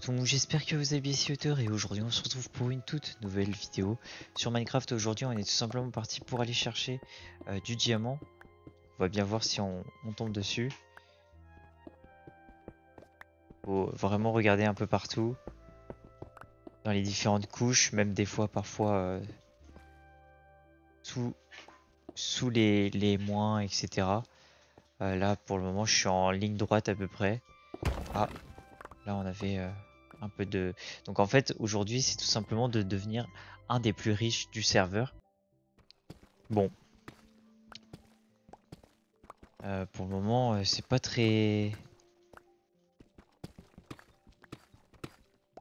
tout le monde, j'espère que vous avez bien et aujourd'hui on se retrouve pour une toute nouvelle vidéo sur Minecraft. Aujourd'hui on est tout simplement parti pour aller chercher euh, du diamant. On va bien voir si on, tombe dessus. Faut vraiment regarder un peu partout. Dans les différentes couches, même des fois parfois euh, sous, les, moins, etc. Euh, là pour le moment je suis en ligne droite à peu près. Ah Là, on avait euh, un peu de. Donc en fait, aujourd'hui, c'est tout simplement de devenir un des plus riches du serveur. Bon. Euh, pour le moment, euh, c'est pas très.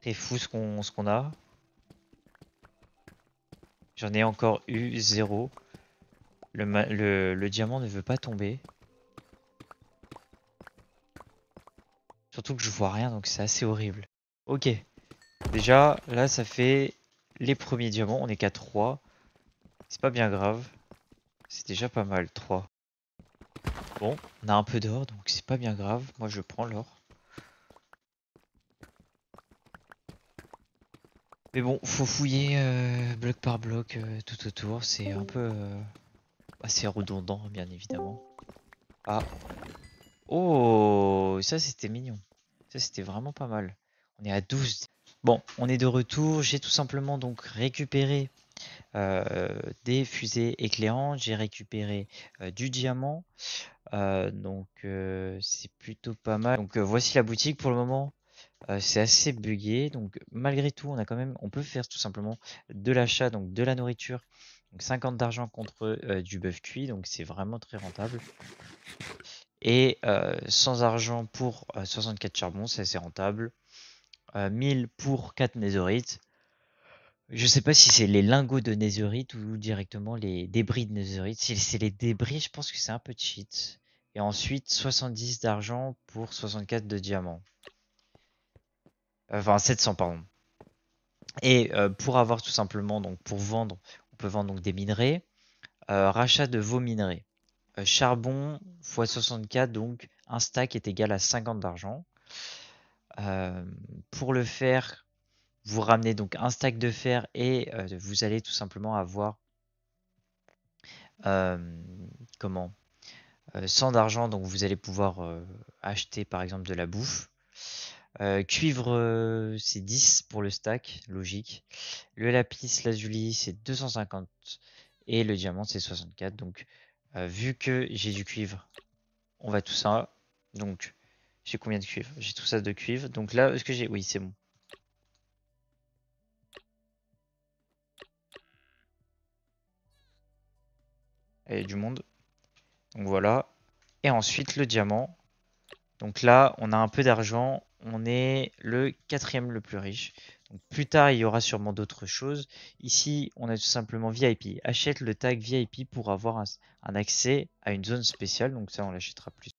très fou ce qu'on a. J'en ai encore eu zéro. le, le diamant ne veut pas tomber. Surtout que je vois rien, donc c'est assez horrible. Ok. Déjà, là, ça fait les premiers diamants. On est qu'à 3. C'est pas bien grave. C'est déjà pas mal, 3. Bon, on a un peu d'or, donc c'est pas bien grave. Moi, je prends l'or. Mais bon, faut fouiller euh, bloc par bloc euh, tout autour. C'est un peu... Euh, assez redondant, bien évidemment. Ah. Oh, ça, c'était mignon. Ça, c'était vraiment pas mal. On est à 12. Bon, on est de retour. J'ai tout simplement donc récupéré euh, des fusées éclairantes. J'ai récupéré euh, du diamant. Euh, donc, c'est plutôt pas mal. Donc, voici la boutique pour le moment. c'est assez bugué. Donc, malgré tout, on a quand même, on peut faire tout simplement de l'achat, donc de la nourriture. Donc 50 d'argent contre du bœuf cuit, donc c'est vraiment très rentable. Et 100 euh, sans argent pour 64 euh, charbons, c'est assez rentable. 1000 euh, pour 4 nézorites. Je sais pas si c'est les lingots de nézorite ou directement les débris de nésorites. Si c'est les débris, je pense que c'est un peu cheat. Et ensuite 70 d'argent pour 64 de diamants. Enfin 700 pardon. Et pour avoir tout simplement, donc pour vendre, on peut vendre donc des minerais, rachat de vos minerais. Euh, charbon x 64, donc un stack est égal à 50 d'argent. Euh, pour le fer, vous ramenez donc un stack de fer et euh, vous allez tout simplement avoir comment 100 d'argent, donc vous allez pouvoir acheter par exemple de la bouffe. cuivre, c'est 10 pour le stack, logique. Le lapis lazuli, c'est 250. Et le diamant, c'est 64. Donc, euh, vu que j'ai du cuivre, on va tout ça. Donc, j'ai combien de cuivre J'ai tout ça de cuivre. Donc là, est-ce que j'ai... Oui, c'est bon. Et du monde. Donc voilà. Et ensuite, le diamant. Donc là, on a un peu d'argent. On est le quatrième le plus riche plus tard, il y aura sûrement d'autres choses. Ici, on a tout simplement VIP. Achète le tag VIP pour avoir un, un accès à une zone spéciale. Donc ça, on l'achètera plus.